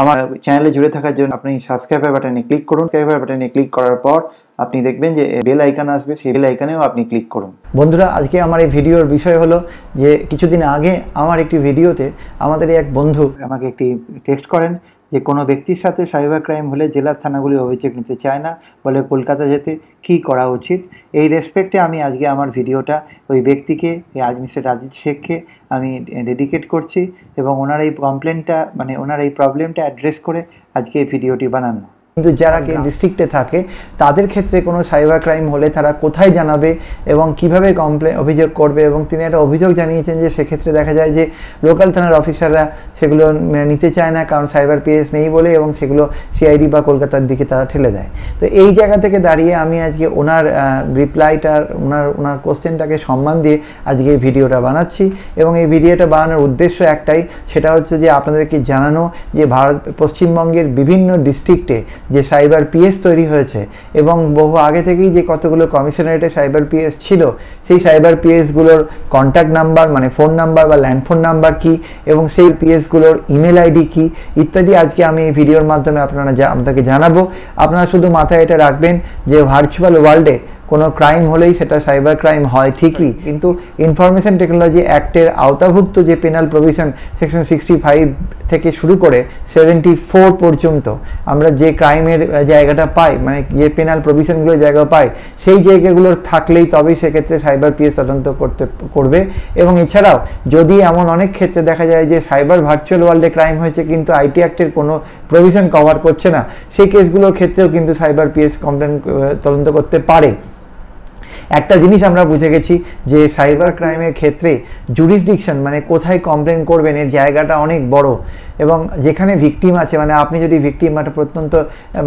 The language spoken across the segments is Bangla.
আমার চ্যানেলে জুড়ে থাকার জন্য আপনি সাবস্ক্রাইবার বাটনে ক্লিক করুন সাবস্ক্রাইবার বাটনে ক্লিক করার পর আপনি দেখবেন যে বেল আইকন আসবে সেই বেল আইকনেও আপনি ক্লিক করুন বন্ধুরা আজকে আমার এই ভিডিওর বিষয় হলো যে কিছুদিন আগে আমার একটি ভিডিওতে আমাদের এক বন্ধু আমাকে একটি টেক্সট করেন যে কোনো ব্যক্তির সাথে সাইবার ক্রাইম হলে জেলার থানাগুলি অভিযোগ নিতে চায় না বলে কলকাতা যেতে কি করা উচিত এই রেসপেক্টে আমি আজকে আমার ভিডিওটা ওই ব্যক্তিকে আজ মিস্টার রাজিদ শেখকে আমি ডেডিকেট করছি এবং ওনার এই কমপ্লেনটা মানে ওনার এই প্রবলেমটা অ্যাড্রেস করে আজকে এই ভিডিওটি বানানো কিন্তু যারা কি ডিস্ট্রিক্টে থাকে তাদের ক্ষেত্রে কোনো সাইবার ক্রাইম হলে তারা কোথায় জানাবে এবং কিভাবে কমপ্লেন অভিযোগ করবে এবং তিনি একটা অভিযোগ জানিয়েছেন যে সেক্ষেত্রে দেখা যায় যে লোকাল থানার অফিসাররা সেগুলো নিতে চায় না কারণ সাইবার পিএস নেই বলে এবং সেগুলো সিআইডি বা কলকাতার দিকে তারা ঠেলে দেয় তো এই জায়গা থেকে দাঁড়িয়ে আমি আজকে ওনার রিপ্লাইটার ওনার ওনার কোশ্চেনটাকে সম্মান দিয়ে আজকে এই ভিডিওটা বানাচ্ছি এবং এই ভিডিওটা বানানোর উদ্দেশ্য একটাই সেটা হচ্ছে যে আপনাদেরকে জানানো যে ভারত পশ্চিমবঙ্গের বিভিন্ন ডিস্ট্রিক্টে যে সাইবার পিএস তৈরি হয়েছে এবং বহু আগে থেকেই যে কতগুলো কমিশনারেটে সাইবার পিএস ছিল সেই সাইবার পিএসগুলোর কন্ট্যাক্ট নাম্বার মানে ফোন নাম্বার বা ল্যান্ডফোন নাম্বার কি এবং সেই পিএসগুলোর ইমেল আইডি কি ইত্যাদি আজকে আমি এই ভিডিওর মাধ্যমে আপনারা আপনাকে জানাবো আপনারা শুধু মাথায় এটা রাখবেন যে ভার্চুয়াল ওয়ার্ল্ডে কোনো ক্রাইম হলেই সেটা সাইবার ক্রাইম হয় ঠিকই কিন্তু ইনফরমেশন টেকনোলজি অ্যাক্টের আওতাভুক্ত যে penal provision section sixty five থেকে শুরু করে সেভেন্টি ফোর পর্যন্ত আমরা যে ক্রাইমের জায়গাটা পাই মানে যে পেনাল প্রভিশনগুলোর জায়গা পাই সেই জায়গাগুলোর থাকলেই তবেই সেক্ষেত্রে সাইবার পিএস তদন্ত করতে করবে এবং এছাড়াও যদি এমন অনেক ক্ষেত্রে দেখা যায় যে সাইবার ভার্চুয়াল ওয়ার্ল্ডে ক্রাইম হয়েছে কিন্তু আইটি অ্যাক্টের কোনো প্রভিশন কভার করছে না সেই কেসগুলোর ক্ষেত্রেও কিন্তু সাইবার পিএস কমপ্লেন তদন্ত করতে পারে একটা জিনিস আমরা বুঝে গেছি যে সাইবার ক্রাইমের ক্ষেত্রে জুরিসডিকশন মানে কোথায় কমপ্লেন করবেন এর জায়গাটা অনেক বড় এবং যেখানে ভিকটিম আছে মানে আপনি যদি ভিকটিম মানে একটা প্রত্যন্ত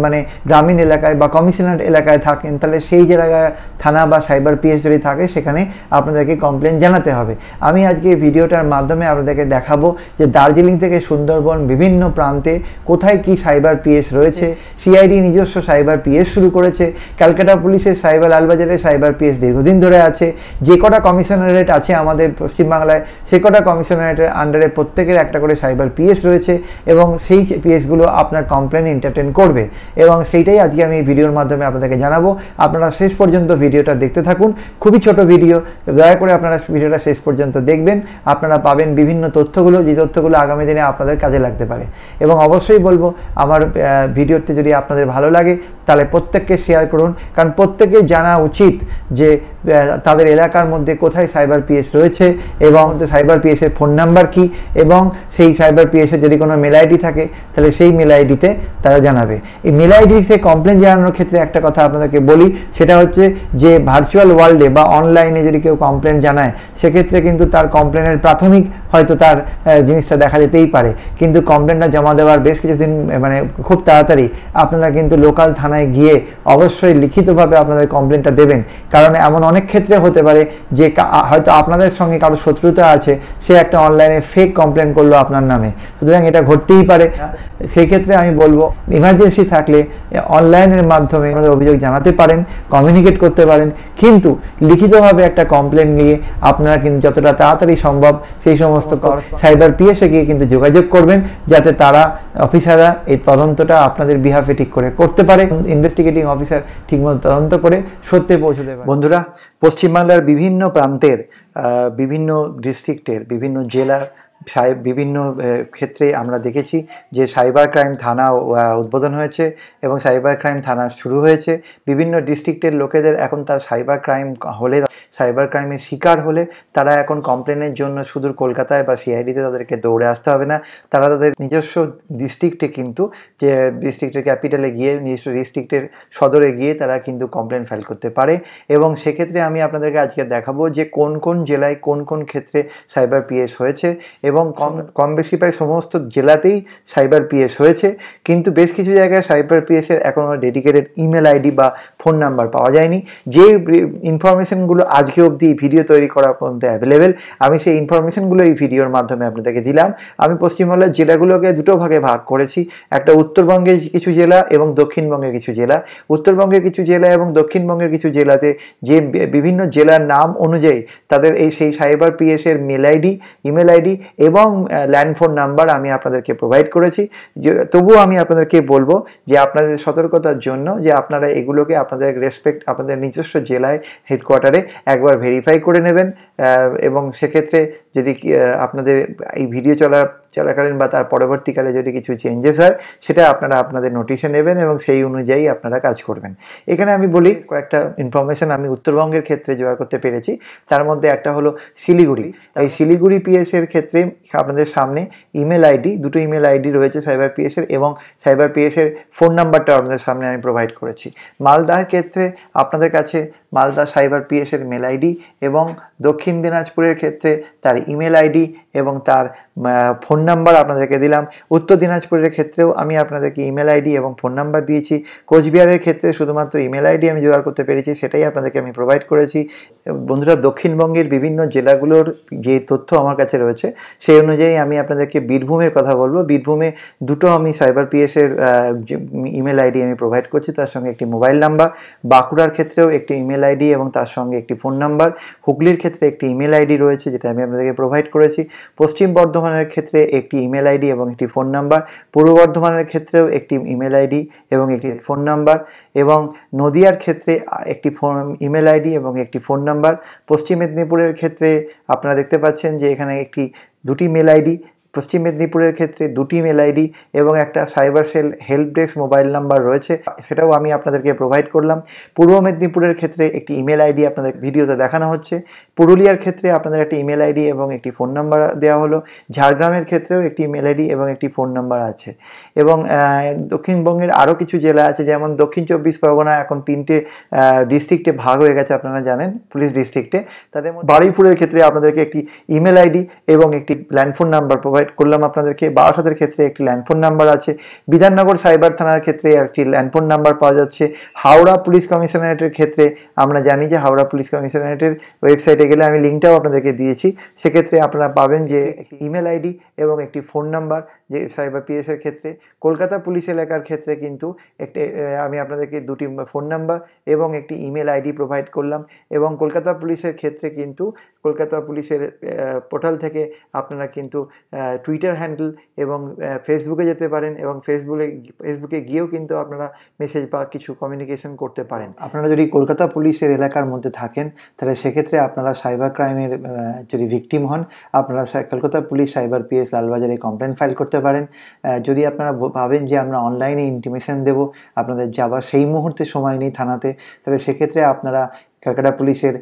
মানে গ্রামীণ এলাকায় বা কমিশনার এলাকায় থাকেন তাহলে সেই জায়গায় থানা বা সাইবার পিএস যদি থাকে সেখানে আপনাদেরকে কমপ্লেন জানাতে হবে আমি আজকে এই ভিডিওটার মাধ্যমে আপনাদেরকে দেখাবো যে দার্জিলিং থেকে সুন্দরবন বিভিন্ন প্রান্তে কোথায় কি সাইবার পিএস রয়েছে সিআইডি নিজস্ব সাইবার পিএস শুরু করেছে ক্যালকাটা পুলিশের সাইবার লালবাজারে সাইবার পিএস দীর্ঘদিন ধরে আছে যে কটা কমিশনারেট আছে আমাদের পশ্চিমবাংলায় সে কটা কমিশনারেটের আন্ডারে প্রত্যেকের একটা করে সাইবার পিএস রয়েছে রয়েছে এবং সেই পিএসগুলো আপনার কমপ্লেন এন্টারটেন করবে এবং সেইটাই আজকে আমি ভিডিওর মাধ্যমে আপনাদেরকে জানাবো আপনারা শেষ পর্যন্ত ভিডিওটা দেখতে থাকুন খুবই ছোট ভিডিও দয়া করে আপনারা ভিডিওটা শেষ পর্যন্ত দেখবেন আপনারা পাবেন বিভিন্ন তথ্যগুলো যে তথ্যগুলো আগামী দিনে আপনাদের কাজে লাগতে পারে এবং অবশ্যই বলবো আমার ভিডিওতে যদি আপনাদের ভালো লাগে তাহলে প্রত্যেককে শেয়ার করুন কারণ প্রত্যেকে জানা উচিত যে তাদের এলাকার মধ্যে কোথায় সাইবার পিএস রয়েছে এবং সাইবার পিএসের ফোন নাম্বার কি এবং সেই সাইবার পিএসের যদি কোনো মেল আইডি থাকে তাহলে সেই মেল আইডিতে তারা জানাবে এই মেল আইডিতে কমপ্লেন জানানোর ক্ষেত্রে একটা কথা আপনাদেরকে বলি সেটা হচ্ছে যে ভার্চুয়াল ওয়ার্ল্ডে বা অনলাইনে যদি কেউ কমপ্লেন জানায় সেক্ষেত্রে কিন্তু তার কমপ্লেনের প্রাথমিক হয়তো তার জিনিসটা দেখা যেতেই পারে কিন্তু কমপ্লেনটা জমা দেওয়ার বেশ কিছুদিন মানে খুব তাড়াতাড়ি আপনারা কিন্তু লোকাল থানায় গিয়ে অবশ্যই লিখিতভাবে আপনাদের কমপ্লেনটা দেবেন কারণ এমন অনেক ক্ষেত্রে হতে পারে যে হয়তো আপনাদের সঙ্গে কারো শত্রুতা আছে সে একটা অনলাইনে ফেক কমপ্লেন করলো আপনার নামে সুতরাং এটা ঘটতেই পারে সেক্ষেত্রে আমি বলবো ইমার্জেন্সি থাকলে অনলাইনের মাধ্যমে আপনাদের অভিযোগ জানাতে পারেন কমিউনিকেট করতে পারেন কিন্তু লিখিতভাবে একটা কমপ্লেন নিয়ে আপনারা কিন্তু যতটা তাড়াতাড়ি সম্ভব সেই সমস্ত সাইবার পিএসে গিয়ে কিন্তু যোগাযোগ করবেন যাতে তারা অফিসাররা এই তদন্তটা আপনাদের বিহাফে ঠিক করে করতে পারে ইনভেস্টিগেটিং অফিসার ঠিকমতো তদন্ত করে সত্যে পৌঁছতে পারে বন্ধুরা পশ্চিমবাংলার বিভিন্ন প্রান্তের বিভিন্ন ডিস্ট্রিক্টের বিভিন্ন জেলা বিভিন্ন ক্ষেত্রে আমরা দেখেছি যে সাইবার ক্রাইম থানা উদ্বোধন হয়েছে এবং সাইবার ক্রাইম থানা শুরু হয়েছে বিভিন্ন ডিস্ট্রিক্টের লোকেদের এখন তার সাইবার ক্রাইম হলে সাইবার ক্রাইমের শিকার হলে তারা এখন কমপ্লেনের জন্য শুধু কলকাতায় বা সিআইডিতে তাদেরকে দৌড়ে আসতে হবে না তারা তাদের নিজস্ব ডিস্ট্রিক্টে কিন্তু যে ডিস্ট্রিক্টের ক্যাপিটালে গিয়ে নিজস্ব ডিস্ট্রিক্টের সদরে গিয়ে তারা কিন্তু কমপ্লেন ফাইল করতে পারে এবং সেক্ষেত্রে আমি আপনাদেরকে আজকে দেখাবো যে কোন কোন জেলায় কোন কোন ক্ষেত্রে সাইবার পিএস হয়েছে এবং কম কম বেশি প্রায় সমস্ত জেলাতেই সাইবার পিএস হয়েছে কিন্তু বেশ কিছু জায়গায় সাইবার পিএসের এখনও ডেডিকেটেড ইমেল আইডি বা ফোন নাম্বার পাওয়া যায়নি যে ইনফরমেশনগুলো আজকে অবধি এই ভিডিও তৈরি করা পর্যন্ত অ্যাভেলেবেল আমি সেই ইনফরমেশনগুলো এই ভিডিওর মাধ্যমে আপনাদেরকে দিলাম আমি পশ্চিমবাংলার জেলাগুলোকে দুটো ভাগে ভাগ করেছি একটা উত্তরবঙ্গের কিছু জেলা এবং দক্ষিণবঙ্গের কিছু জেলা উত্তরবঙ্গের কিছু জেলা এবং দক্ষিণবঙ্গের কিছু জেলাতে যে বিভিন্ন জেলার নাম অনুযায়ী তাদের এই সেই সাইবার পিএসের মেল আইডি ইমেল আইডি এবং ল্যান্ড ফোন নাম্বার আমি আপনাদেরকে প্রোভাইড করেছি তবুও আমি আপনাদেরকে বলবো যে আপনাদের সতর্কতার জন্য যে আপনারা এগুলোকে আপনাদের রেসপেক্ট আপনাদের নিজস্ব জেলায় হেডকোয়ার্টারে একবার ভেরিফাই করে নেবেন এবং সেক্ষেত্রে যদি আপনাদের এই ভিডিও চলার চলাকালীন বা তার পরবর্তীকালে যদি কিছু চেঞ্জেস হয় সেটা আপনারা আপনাদের নোটিশে নেবেন এবং সেই অনুযায়ী আপনারা কাজ করবেন এখানে আমি বলি কয়েকটা ইনফরমেশান আমি উত্তরবঙ্গের ক্ষেত্রে জোগাড় করতে পেরেছি তার মধ্যে একটা হলো শিলিগুড়ি এই শিলিগুড়ি পিএসের ক্ষেত্রে আপনাদের সামনে ইমেল আইডি দুটো ইমেল আইডি রয়েছে সাইবার পিএসের এবং সাইবার পিএসের ফোন নাম্বারটা আপনাদের সামনে আমি প্রোভাইড করেছি মালদার ক্ষেত্রে আপনাদের কাছে মালদা সাইবার পিএসের মেল আইডি এবং দক্ষিণ দিনাজপুরের ক্ষেত্রে তার ইমেল আইডি এবং তার ফোন ফোন নাম্বার আপনাদেরকে দিলাম উত্তর দিনাজপুরের ক্ষেত্রেও আমি আপনাদেরকে ইমেল আইডি এবং ফোন নাম্বার দিয়েছি কোচবিহারের ক্ষেত্রে শুধুমাত্র ইমেল আইডি আমি জোগাড় করতে পেরেছি সেটাই আপনাদেরকে আমি প্রোভাইড করেছি বন্ধুরা দক্ষিণবঙ্গের বিভিন্ন জেলাগুলোর যে তথ্য আমার কাছে রয়েছে সেই অনুযায়ী আমি আপনাদেরকে বীরভূমের কথা বলবো বীরভূমে দুটো আমি সাইবার পিএসের ইমেল আইডি আমি প্রোভাইড করছি তার সঙ্গে একটি মোবাইল নাম্বার বাঁকুড়ার ক্ষেত্রেও একটি ইমেল আইডি এবং তার সঙ্গে একটি ফোন নাম্বার হুগলির ক্ষেত্রে একটি ইমেল আইডি রয়েছে যেটা আমি আপনাদেরকে প্রোভাইড করেছি পশ্চিম বর্ধমানের ক্ষেত্রে একটি ইমেল আইডি এবং একটি ফোন নাম্বার পূর্ব বর্ধমানের ক্ষেত্রেও একটি ইমেল আইডি এবং একটি ফোন নাম্বার এবং নদিয়ার ক্ষেত্রে একটি ফোন ইমেল আইডি এবং একটি ফোন নাম্বার পশ্চিম মেদিনীপুরের ক্ষেত্রে আপনারা দেখতে পাচ্ছেন যে এখানে একটি দুটি মেল আইডি পশ্চিম মেদিনীপুরের ক্ষেত্রে দুটি মেল আইডি এবং একটা cyber cell help desk mobile number রয়েছে সেটাও আমি আপনাদেরকে প্রোভাইড করলাম পূর্ব মেদিনীপুরের ক্ষেত্রে একটি ইমেল আইডি আপনাদের ভিডিওতে দেখানো হচ্ছে পুরুলিয়ার ক্ষেত্রে আপনাদের একটা ইমেল আইডি এবং একটি ফোন নাম্বার দেওয়া হলো ঝাড়গ্রামের ক্ষেত্রেও একটি ইমেল আইডি এবং একটি ফোন নাম্বার আছে এবং দক্ষিণবঙ্গের আরও কিছু জেলা আছে যেমন দক্ষিণ চব্বিশ পরগনা এখন তিনটে ডিস্ট্রিক্টে ভাগ হয়ে গেছে আপনারা জানেন পুলিশ ডিস্ট্রিক্টে তাদের বারুইপুরের ক্ষেত্রে আপনাদেরকে একটি ইমেল আইডি এবং একটি ল্যান্ডফোন নাম্বার প্রোভাইড করলাম আপনাদেরকে বারাসাতের ক্ষেত্রে একটি ল্যান্ডফোন নাম্বার আছে বিধাননগর সাইবার থানার ক্ষেত্রে একটি ল্যান্ডফোন নাম্বার পাওয়া যাচ্ছে হাওড়া পুলিশ কমিশনারেটের ক্ষেত্রে আমরা জানি যে হাওড়া পুলিশ কমিশনারেটের ওয়েবসাইটে গেলে আমি লিঙ্কটাও আপনাদেরকে দিয়েছি সেক্ষেত্রে আপনারা পাবেন যে ইমেল আইডি এবং একটি ফোন নাম্বার যে সাইবার পিএসের ক্ষেত্রে কলকাতা পুলিশ এলাকার ক্ষেত্রে কিন্তু একটি আমি আপনাদেরকে দুটি ফোন নাম্বার এবং একটি ইমেল আইডি প্রোভাইড করলাম এবং কলকাতা পুলিশের ক্ষেত্রে কিন্তু কলকাতা পুলিশের পোর্টাল থেকে আপনারা কিন্তু টুইটার হ্যান্ডেল এবং ফেসবুকে যেতে পারেন এবং ফেসবুকে ফেসবুকে গিয়েও কিন্তু আপনারা মেসেজ বা কিছু কমিউনিকেশন করতে পারেন আপনারা যদি কলকাতা পুলিশের এলাকার মধ্যে থাকেন তাহলে সেক্ষেত্রে আপনারা সাইবার ক্রাইমের যদি ভিকটিম হন আপনারা কলকাতা পুলিশ সাইবার পিএস লালবাজারে কমপ্লেন ফাইল করতে পারেন যদি আপনারা ভাবেন যে আমরা অনলাইনে ইন্টিমেশন দেব আপনাদের যাবার সেই মুহূর্তে সময় নেই থানাতে তাহলে সেক্ষেত্রে আপনারা কলকাতা পুলিশের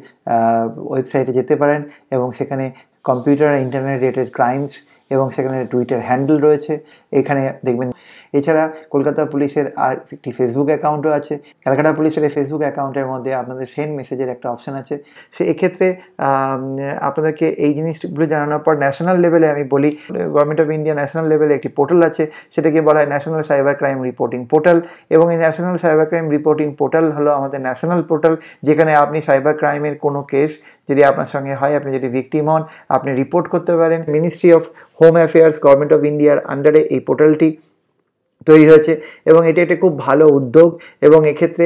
ওয়েবসাইটে যেতে পারেন এবং সেখানে কম্পিউটার ইন্টারনেট রিলেটেড ক্রাইমস এবং সেখানে টুইটার হ্যান্ডেল রয়েছে এখানে দেখবেন এছাড়া কলকাতা পুলিশের আর একটি ফেসবুক অ্যাকাউন্টও আছে ক্যালকাটা পুলিশের এই ফেসবুক অ্যাকাউন্টের মধ্যে আপনাদের সেন্ড মেসেজের একটা অপশান আছে সে এক্ষেত্রে আপনাদেরকে এই জিনিসগুলো জানানোর পর ন্যাশনাল লেভেলে আমি বলি গভর্নমেন্ট অফ ইন্ডিয়া ন্যাশনাল লেভেলে একটি পোর্টাল আছে সেটাকে বলা হয় national cyber crime reporting portal এবং এই national cyber crime reporting portal হলো আমাদের ন্যাশনাল পোর্টাল যেখানে আপনি সাইবার ক্রাইমের কোনো কেস যদি আপনার সঙ্গে হয় আপনি যদি ভিকটিম হন আপনি রিপোর্ট করতে পারেন ministry of home affairs government of ইন্ডিয়ার আন্ডারে এই পোর্টালটি তৈরি হয়েছে এবং এটি একটি খুব ভালো উদ্যোগ এবং এক্ষেত্রে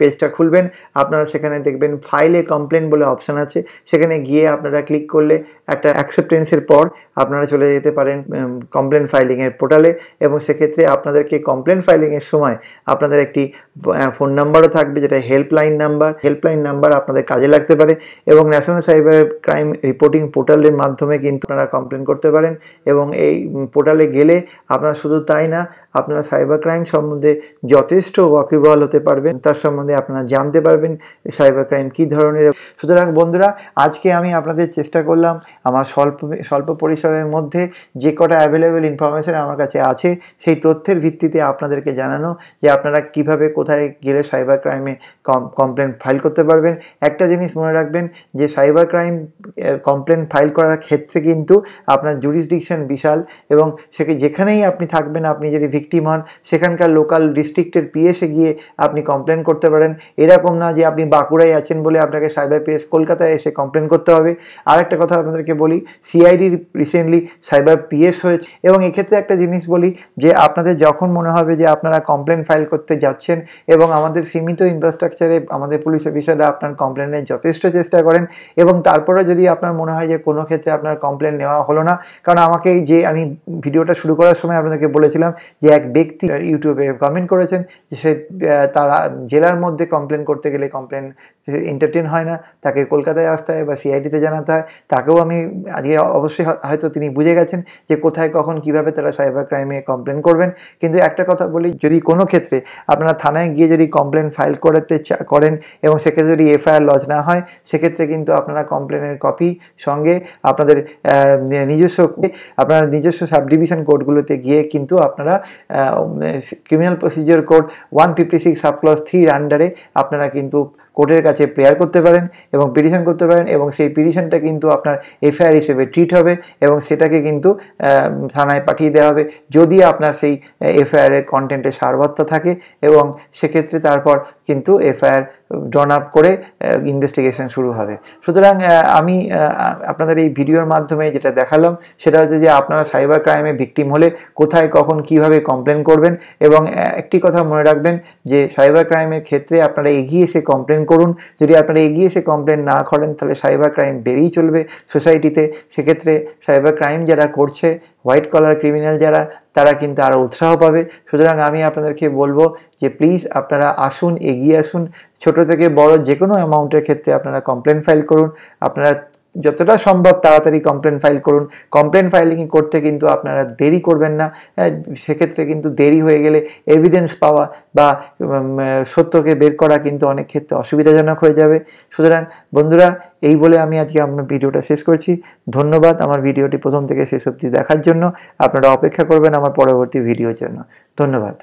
পেজটা খুলবেন আপনারা সেখানে দেখবেন ফাইলে কমপ্লেন বলে অপশান আছে সেখানে গিয়ে আপনারা ক্লিক করলে একটা অ্যাকসেপ্টেন্সের পর আপনারা চলে যেতে পারেন কমপ্লেন ফাইলিংয়ের পোর্টালে এবং সেক্ষেত্রে আপনাদেরকে কমপ্লেন ফাইলিংয়ের সময় আপনাদের একটি ফোন নাম্বারও থাকবে যেটা হেল্পলাইন নাম্বার হেল্পলাইন নাম্বার আপনাদের কাজে লাগতে পারে এবং ন্যাশনাল সাইবার ক্রাইম রিপোর্টিং পোর্টালের মাধ্যমে কিন্তু আপনারা কমপ্লেন করতে পারেন এবং এই পোর্টালে গেলে আপনারা শুধু তাই না আপনারা সাইবার ক্রাইম সম্বন্ধে যথেষ্ট ওয়াকিবহাল হতে পারবেন তার সম্বন্ধে আপনারা জানতে পারবেন সাইবার ক্রাইম কী ধরনের সুতরাং বন্ধুরা আজকে আমি আপনাদের চেষ্টা করলাম আমার স্বল্প স্বল্প পরিসরের মধ্যে যে কটা অ্যাভেলেবেল ইনফরমেশান আমার কাছে আছে সেই তথ্যের ভিত্তিতে আপনাদেরকে জানানো যে আপনারা কিভাবে কোথায় গেলে সাইবার ক্রাইমে কমপ্লেন ফাইল করতে পারবেন একটা জিনিস মনে রাখবেন যে সাইবার ক্রাইম কমপ্লেন ফাইল করার ক্ষেত্রে কিন্তু আপনার জুরিসডিকশান বিশাল এবং সেকে যেখানেই আপনি থাকবেন আপনি যদি ভিক্ট ভিকটিম হন সেখানকার লোকাল ডিস্ট্রিক্টের পিএসে গিয়ে আপনি কমপ্লেন করতে পারেন এরকম না যে আপনি বাঁকুড়ায় আছেন বলে আপনাকে সাইবার পিএস কলকাতায় এসে কমপ্লেন করতে হবে আর একটা কথা আপনাদেরকে বলি সিআইডি রিসেন্টলি সাইবার পিএস হয়েছে এবং এক্ষেত্রে একটা জিনিস বলি যে আপনাদের যখন মনে হবে যে আপনারা কমপ্লেন ফাইল করতে যাচ্ছেন এবং আমাদের সীমিত ইনফ্রাস্ট্রাকচারে আমাদের পুলিশ অফিসাররা আপনার কমপ্লেনের যথেষ্ট চেষ্টা করেন এবং তারপরে যদি আপনার মনে হয় যে কোনো ক্ষেত্রে আপনার কমপ্লেন নেওয়া হলো না কারণ আমাকে যে আমি ভিডিওটা শুরু করার সময় আপনাদেরকে বলেছিলাম যে এক এক ব্যক্তি ইউটিউবে কমেন্ট করেছেন যে সে তারা জেলার মধ্যে কমপ্লেন করতে গেলে কমপ্লেন এন্টারটেন হয় না তাকে কলকাতায় আসতে হয় বা সিআইডিতে জানাতে হয় তাকেও আমি আজকে অবশ্যই হয়তো তিনি বুঝে গেছেন যে কোথায় কখন কিভাবে তারা সাইবার ক্রাইমে কমপ্লেন করবেন কিন্তু একটা কথা বলি যদি কোনো ক্ষেত্রে আপনারা থানায় গিয়ে যদি কমপ্লেন ফাইল করাতে করেন এবং সেক্ষেত্রে যদি এফআইআর লজ না হয় সেক্ষেত্রে কিন্তু আপনারা কমপ্লেনের কপি সঙ্গে আপনাদের নিজস্ব আপনার নিজস্ব সাব ডিভিশন কোর্টগুলোতে গিয়ে কিন্তু আপনারা criminal procedure code one fifty six sub clause থ্রির আন্ডারে আপনারা কিন্তু কোর্টের কাছে প্রেয়ার করতে পারেন এবং পিটিশন করতে পারেন এবং সেই পিটিশনটা কিন্তু আপনার এফআইআর হিসেবে ট্রিট হবে এবং সেটাকে কিন্তু থানায় পাঠিয়ে দেওয়া হবে যদি আপনার সেই এফআইআরের কন্টেন্টে সারবত্তা থাকে এবং সেক্ষেত্রে তারপর কিন্তু এফআইআর ড্রন আপ করে ইনভেস্টিগেশন শুরু হবে সুতরাং আমি আপনাদের এই ভিডিওর মাধ্যমে যেটা দেখালাম সেটা হচ্ছে যে আপনারা সাইবার ক্রাইমে ভিকটিম হলে কোথায় কখন কিভাবে কমপ্লেন করবেন এবং একটি কথা মনে রাখবেন যে সাইবার ক্রাইমের ক্ষেত্রে আপনারা এগিয়ে এসে কমপ্লেন করুন যদি আপনারা এগিয়ে এসে কমপ্লেন না করেন তাহলে সাইবার ক্রাইম বেড়েই চলবে সোসাইটিতে সেক্ষেত্রে সাইবার ক্রাইম যারা করছে হোয়াইট কলার ক্রিমিনাল যারা তারা কিন্তু আরও উৎসাহ পাবে সুতরাং আমি আপনাদেরকে বলবো যে প্লিজ আপনারা আসুন এগিয়ে আসুন ছোট থেকে বড় যে কোনো অ্যামাউন্টের ক্ষেত্রে আপনারা কমপ্লেন ফাইল করুন আপনারা যতটা সম্ভব তাড়াতাড়ি কমপ্লেন ফাইল করুন কমপ্লেন ফাইলিং করতে কিন্তু আপনারা দেরি করবেন না হ্যাঁ, সেক্ষেত্রে কিন্তু দেরি হয়ে গেলে এভিডেন্স পাওয়া বা সত্যকে বের করা কিন্তু অনেক ক্ষেত্রে অসুবিধাজনক হয়ে যাবে সুতরাং বন্ধুরা এই বলে আমি আজকে আমার ভিডিওটা শেষ করছি ধন্যবাদ আমার ভিডিওটি প্রথম থেকে শেষ অবধি দেখার জন্য আপনারা অপেক্ষা করবেন আমার পরবর্তী ভিডিওর জন্য ধন্যবাদ